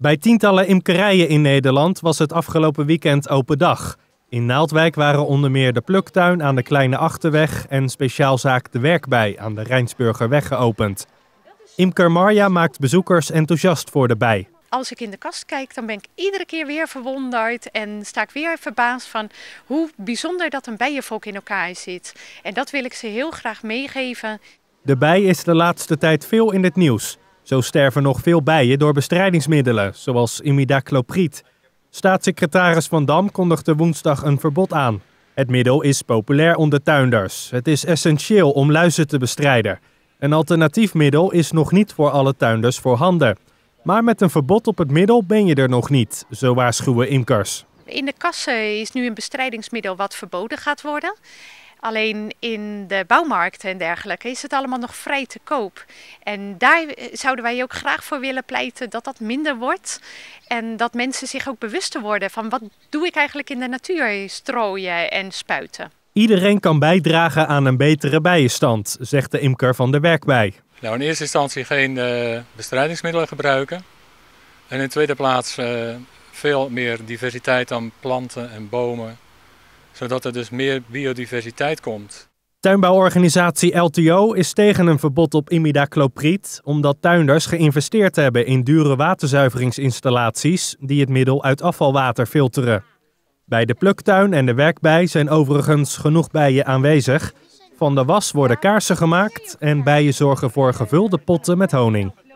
Bij tientallen imkerijen in Nederland was het afgelopen weekend open dag. In Naaldwijk waren onder meer de Pluktuin aan de Kleine Achterweg en speciaalzaak De Werkbij aan de Rijnsburgerweg geopend. Imker Marja maakt bezoekers enthousiast voor de bij. Als ik in de kast kijk, dan ben ik iedere keer weer verwonderd en sta ik weer verbaasd van hoe bijzonder dat een bijenvolk in elkaar zit. En dat wil ik ze heel graag meegeven. De bij is de laatste tijd veel in het nieuws. Zo sterven nog veel bijen door bestrijdingsmiddelen, zoals imidaclopriet. Staatssecretaris Van Dam kondigde woensdag een verbod aan. Het middel is populair onder tuinders. Het is essentieel om luizen te bestrijden. Een alternatief middel is nog niet voor alle tuinders voorhanden. Maar met een verbod op het middel ben je er nog niet, zo waarschuwen imkers. In de kassen is nu een bestrijdingsmiddel wat verboden gaat worden. Alleen in de bouwmarkten en dergelijke is het allemaal nog vrij te koop. En daar eh, zouden wij ook graag voor willen pleiten dat dat minder wordt. En dat mensen zich ook bewuster worden van wat doe ik eigenlijk in de natuur strooien en spuiten. Iedereen kan bijdragen aan een betere bijenstand, zegt de imker van de werkbij. Nou, in eerste instantie geen eh, bestrijdingsmiddelen gebruiken. En in tweede plaats eh, veel meer diversiteit aan planten en bomen zodat er dus meer biodiversiteit komt. Tuinbouworganisatie LTO is tegen een verbod op imidaclopriet, omdat tuinders geïnvesteerd hebben in dure waterzuiveringsinstallaties die het middel uit afvalwater filteren. Bij de pluktuin en de werkbij zijn overigens genoeg bijen aanwezig. Van de was worden kaarsen gemaakt en bijen zorgen voor gevulde potten met honing.